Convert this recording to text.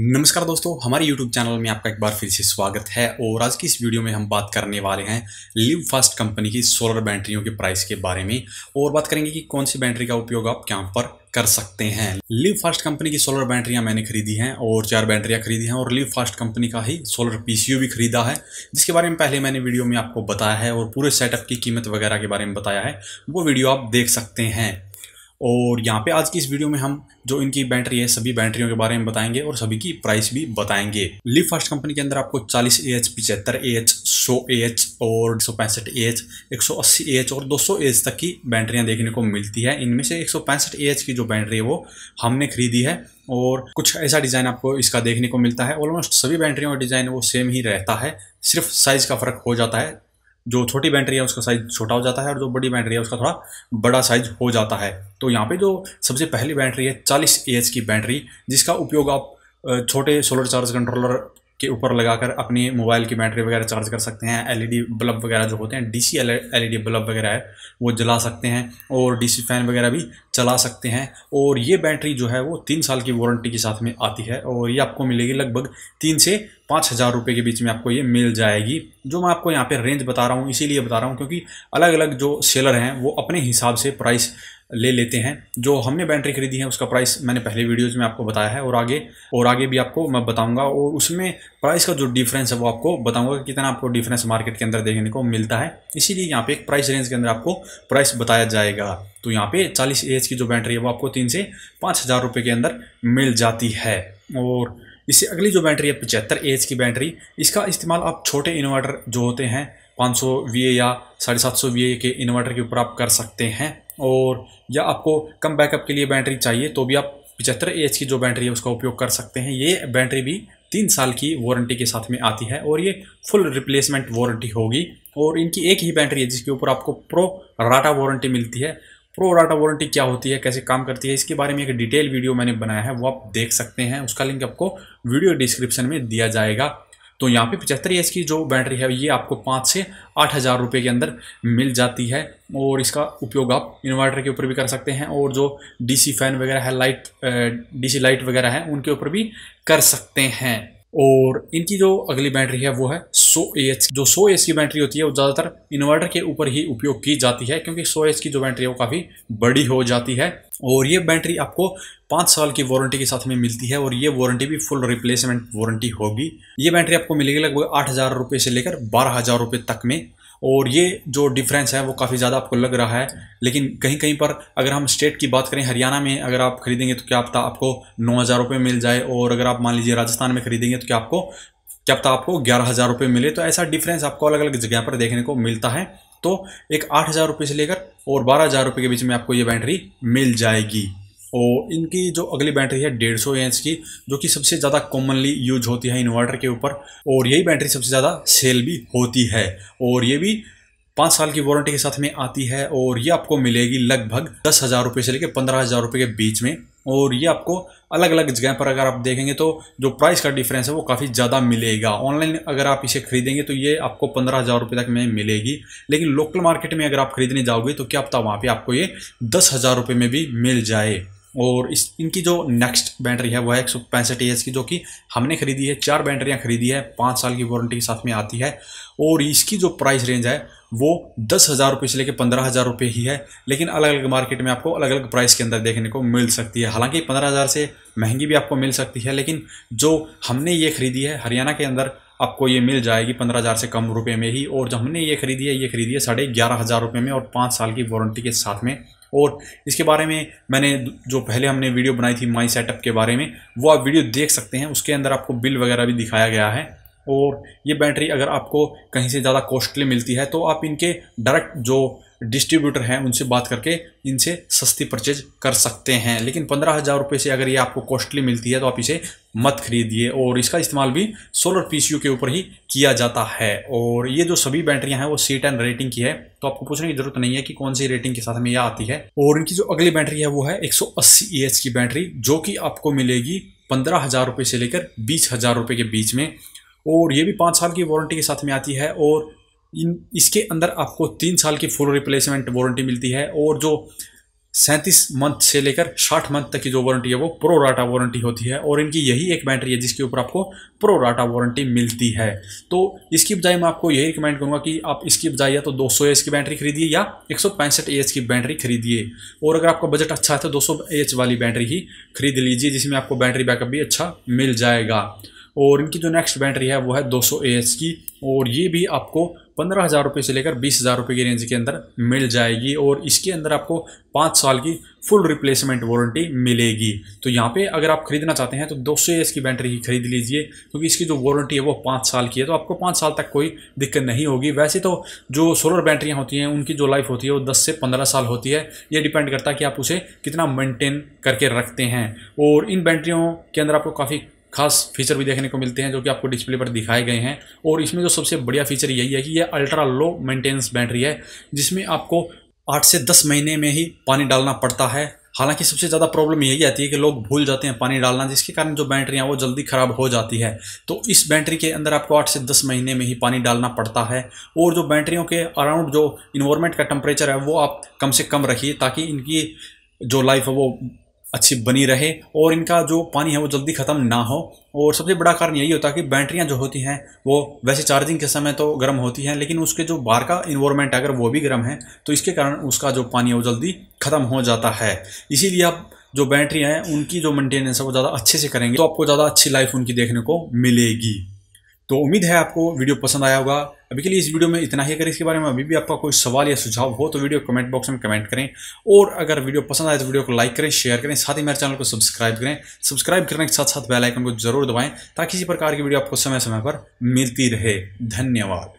नमस्कार दोस्तों हमारे YouTube चैनल में आपका एक बार फिर से स्वागत है और आज की इस वीडियो में हम बात करने वाले हैं लिव फास्ट कंपनी की सोलर बैटरियों के प्राइस के बारे में और बात करेंगे कि कौन सी बैटरी का उपयोग आप क्या पर कर सकते हैं लिव फास्ट कंपनी की सोलर बैटरियां मैंने खरीदी हैं और चार बैटरियां खरीदी हैं और लिव फास्ट कंपनी का ही सोलर पीसीयू भी खरीदा है जिसके बारे में पहले मैंने वीडियो में आपको बताया है और पूरे सेटअप की कीमत वगैरह के बारे में बताया है वो वीडियो आप देख सकते हैं और यहाँ पे आज की इस वीडियो में हम जो इनकी बैटरी है सभी बैटरियों के बारे में बताएंगे और सभी की प्राइस भी बताएंगे लिप फास्ट कंपनी के अंदर आपको 40 ए एच पिचहत्तर ए एच सौ ए एच और एक सौ पैंसठ ए एच एक सौ अस्सी ए एच और दो सौ ए एच तक की बैटरियाँ देखने को मिलती है इनमें से एक सौ पैंसठ ए एच की जो बैटरी है वो हमने खरीदी है और कुछ ऐसा डिज़ाइन आपको इसका देखने को मिलता है ऑलमोस्ट सभी बैटरियों का डिज़ाइन वो सेम ही रहता है सिर्फ साइज़ का फ़र्क हो जाता है जो छोटी बैटरी है उसका साइज़ छोटा हो जाता है और जो बड़ी बैटरी है उसका थोड़ा बड़ा साइज़ हो जाता है तो यहाँ पे जो सबसे पहली बैटरी है 40 ए की बैटरी जिसका उपयोग आप छोटे सोलर चार्ज कंट्रोलर के ऊपर लगाकर अपनी मोबाइल की बैटरी वगैरह चार्ज कर सकते हैं एलईडी बल्ब वगैरह जो होते हैं डीसी एलईडी बल्ब वगैरह है वो जला सकते हैं और डीसी फैन वगैरह भी चला सकते हैं और ये बैटरी जो है वो तीन साल की वारंटी के साथ में आती है और ये आपको मिलेगी लगभग तीन से पाँच हज़ार रुपये के बीच में आपको ये मिल जाएगी जो मैं आपको यहाँ पर रेंज बता रहा हूँ इसीलिए बता रहा हूँ क्योंकि अलग अलग जो सेलर हैं वो अपने हिसाब से प्राइस ले लेते हैं जो हमने बैटरी खरीदी है उसका प्राइस मैंने पहले वीडियोज़ में आपको बताया है और आगे और आगे भी आपको मैं बताऊँगा और उसमें प्राइस का जो डिफरेंस है वो आपको बताऊँगा कि कितना आपको डिफरेंस मार्केट के अंदर देखने को मिलता है इसीलिए यहाँ पे एक प्राइस रेंज के अंदर आपको प्राइस बताया जाएगा तो यहाँ पे चालीस एच की जो बैटरी है वो आपको तीन से पाँच हज़ार रुपये के अंदर मिल जाती है और इससे अगली जो बैटरी है पचहत्तर एच की बैटरी इसका इस्तेमाल आप छोटे इन्वर्टर जो होते हैं 500 वीए या साढ़े सात सौ के इन्वर्टर के ऊपर आप कर सकते हैं और या आपको कम बैकअप के लिए बैटरी चाहिए तो भी आप पिचहत्तर एच की जो बैटरी है उसका उपयोग कर सकते हैं ये बैटरी भी तीन साल की वारंटी के साथ में आती है और ये फुल रिप्लेसमेंट वारंटी होगी और इनकी एक ही बैटरी है जिसके ऊपर आपको प्रो राटा वारंटी मिलती है प्रो राटा वारंटी क्या होती है कैसे काम करती है इसके बारे में एक डिटेल वीडियो मैंने बनाया है वो आप देख सकते हैं उसका लिंक आपको वीडियो डिस्क्रिप्शन में दिया जाएगा तो यहाँ पे पचहत्तर एस की जो बैटरी है ये आपको पाँच से आठ हज़ार रुपये के अंदर मिल जाती है और इसका उपयोग आप इन्वर्टर के ऊपर भी कर सकते हैं और जो डीसी फैन वगैरह है लाइट डीसी लाइट वगैरह है उनके ऊपर भी कर सकते हैं और इनकी जो अगली बैटरी है वो है 100 एच जो 100 एच की बैटरी होती है वो ज़्यादातर इन्वर्टर के ऊपर ही उपयोग की जाती है क्योंकि 100 एच की जो बैटरी है वो काफ़ी बड़ी हो जाती है और ये बैटरी आपको पाँच साल की वारंटी के साथ में मिलती है और ये वारंटी भी फुल रिप्लेसमेंट वारंटी होगी ये बैटरी आपको मिलेगी लगभग आठ हज़ार रुपये से लेकर बारह हज़ार रुपये तक में और ये जो डिफरेंस है वो काफ़ी ज़्यादा आपको लग रहा है लेकिन कहीं कहीं पर अगर हम स्टेट की बात करें हरियाणा में अगर आप खरीदेंगे तो क्या पता आपको नौ हज़ार रुपये मिल जाए और अगर आप मान लीजिए राजस्थान में खरीदेंगे तो क्या आपको क्या पता आपको ग्यारह हज़ार रुपये मिले तो ऐसा डिफरेंस आपको अलग अलग जगह पर देखने को मिलता है तो एक आठ हज़ार रुपये से लेकर और बारह हज़ार रुपये के बीच में आपको ये बैटरी मिल जाएगी और इनकी जो अगली बैटरी है डेढ़ सौ एच की जो कि सबसे ज़्यादा कॉमनली यूज होती है इन्वर्टर के ऊपर और यही बैटरी सबसे ज़्यादा सेल भी होती है और ये भी पाँच साल की वारंटी के साथ में आती है और ये आपको मिलेगी लगभग दस हज़ार रुपये से लेकर पंद्रह हज़ार रुपये के बीच में और ये आपको अलग अलग जगह पर अगर आप देखेंगे तो जो प्राइस का डिफरेंस है वो काफ़ी ज़्यादा मिलेगा ऑनलाइन अगर आप इसे खरीदेंगे तो ये आपको पंद्रह हज़ार रुपये तक में मिलेगी लेकिन लोकल मार्केट में अगर आप खरीदने जाओगे तो क्या पता वहाँ पर आपको ये दस हज़ार रुपये में भी मिल जाए और इस इनकी जो नेक्स्ट बैटरी है वह है एक सौ पैंसठ की जो कि हमने खरीदी है चार बैटरियाँ खरीदी है पाँच साल की वारंटी के साथ में आती है और इसकी जो प्राइस रेंज है वो दस हज़ार रुपये से लेकर पंद्रह हज़ार रुपये ही है लेकिन अलग अलग मार्केट में आपको अलग अलग प्राइस के अंदर देखने को मिल सकती है हालांकि पंद्रह हज़ार से महंगी भी आपको मिल सकती है लेकिन जो हमने ये खरीदी है हरियाणा के अंदर आपको ये मिल जाएगी पंद्रह हज़ार से कम रुपए में ही और जब हमने ये ख़रीदी है ये ख़रीदी है साढ़े ग्यारह हज़ार रुपये में और पाँच साल की वारंटी के साथ में और इसके बारे में मैंने जो पहले हमने वीडियो बनाई थी माई सेटअप के बारे में वो आप वीडियो देख सकते हैं उसके अंदर आपको बिल वगैरह भी दिखाया गया है और ये बैटरी अगर आपको कहीं से ज़्यादा कॉस्टली मिलती है तो आप इनके डायरेक्ट जो डिस्ट्रीब्यूटर हैं उनसे बात करके इनसे सस्ती परचेज कर सकते हैं लेकिन पंद्रह हज़ार रुपये से अगर ये आपको कॉस्टली मिलती है तो आप इसे मत खरीदिए और इसका इस्तेमाल भी सोलर पी के ऊपर ही किया जाता है और ये जो सभी बैटरियां हैं वो सी टेन रेटिंग की है तो आपको पूछने की जरूरत नहीं है कि कौन सी रेटिंग के साथ हमें यह आती है और इनकी जो अगली बैटरी है वो है एक एच e की बैटरी जो कि आपको मिलेगी पंद्रह हज़ार रुपये से लेकर बीस हज़ार रुपये के बीच में और ये भी पाँच साल की वारंटी के साथ में आती है और इन इसके अंदर आपको तीन साल की फुल रिप्लेसमेंट वारंटी मिलती है और जो सैंतीस मंथ से लेकर साठ मंथ तक की जो वारंटी है वो प्रो राटा वारंटी होती है और इनकी यही एक बैटरी है जिसके ऊपर आपको प्रो राटा वारंटी मिलती है तो इसकी बजाय मैं आपको यही रिकमेंड करूँगा कि आप इसकी बजाय या तो दो सौ की बैटरी खरीदिए या एक सौ की बैटरी खरीदिए और अगर आपका बजट अच्छा है तो दो सौ वाली बैटरी ही खरीद लीजिए जिसमें आपको बैटरी बैकअप भी अच्छा मिल जाएगा और इनकी जो नेक्स्ट बैटरी है वो है दो सौ की और ये भी आपको पंद्रह हज़ार रुपये से लेकर बीस हज़ार रुपये की रेंज के अंदर मिल जाएगी और इसके अंदर आपको पाँच साल की फुल रिप्लेसमेंट वारंटी मिलेगी तो यहाँ पे अगर आप खरीदना चाहते हैं तो दो सौ की बैटरी ही खरीद लीजिए क्योंकि इसकी जो वारंटी है वो पाँच साल की है तो आपको पाँच साल तक कोई दिक्कत नहीं होगी वैसे तो जो सोलर बैटरियाँ होती हैं उनकी जो लाइफ होती है वो दस से पंद्रह साल होती है ये डिपेंड करता है कि आप उसे कितना मेनटेन करके रखते हैं और इन बैटरियों के अंदर आपको काफ़ी खास फीचर भी देखने को मिलते हैं जो कि आपको डिस्प्ले पर दिखाए गए हैं और इसमें जो सबसे बढ़िया फीचर यही है कि यह अल्ट्रा लो मेंटेनेंस बैटरी है जिसमें आपको आठ से दस महीने में ही पानी डालना पड़ता है हालांकि सबसे ज़्यादा प्रॉब्लम यही आती है कि लोग भूल जाते हैं पानी डालना जिसके कारण जो बैटरियाँ वो जल्दी ख़राब हो जाती है तो इस बैटरी के अंदर आपको आठ से दस महीने में ही पानी डालना पड़ता है और जो बैटरियों के अराउंड जो इन्वायरमेंट का टेम्परेचर है वो आप कम से कम रखिए ताकि इनकी जो लाइफ है वो अच्छी बनी रहे और इनका जो पानी है वो जल्दी ख़त्म ना हो और सबसे बड़ा कारण यही होता है कि बैटरियाँ जो होती हैं वो वैसे चार्जिंग के समय तो गर्म होती हैं लेकिन उसके जो बाहर का इन्वायरमेंट अगर वो भी गर्म है तो इसके कारण उसका जो पानी है वो जल्दी ख़त्म हो जाता है इसीलिए आप जो बैटरी हैं उनकी जो मेंटेनेंस है वो ज़्यादा अच्छे से करेंगे तो आपको ज़्यादा अच्छी लाइफ उनकी देखने को मिलेगी तो उम्मीद है आपको वीडियो पसंद आया होगा अभी के लिए इस वीडियो में इतना ही अगर इसके बारे में अभी भी आपका कोई सवाल या सुझाव हो तो वीडियो कमेंट बॉक्स में कमेंट करें और अगर वीडियो पसंद आए तो वीडियो को लाइक करें शेयर करें साथ ही मेरे चैनल को सब्सक्राइब करें सब्सक्राइब करने के साथ साथ बेलाइकन को जरूर दबाएँ ताकि इसी प्रकार की वीडियो आपको समय समय पर मिलती रहे धन्यवाद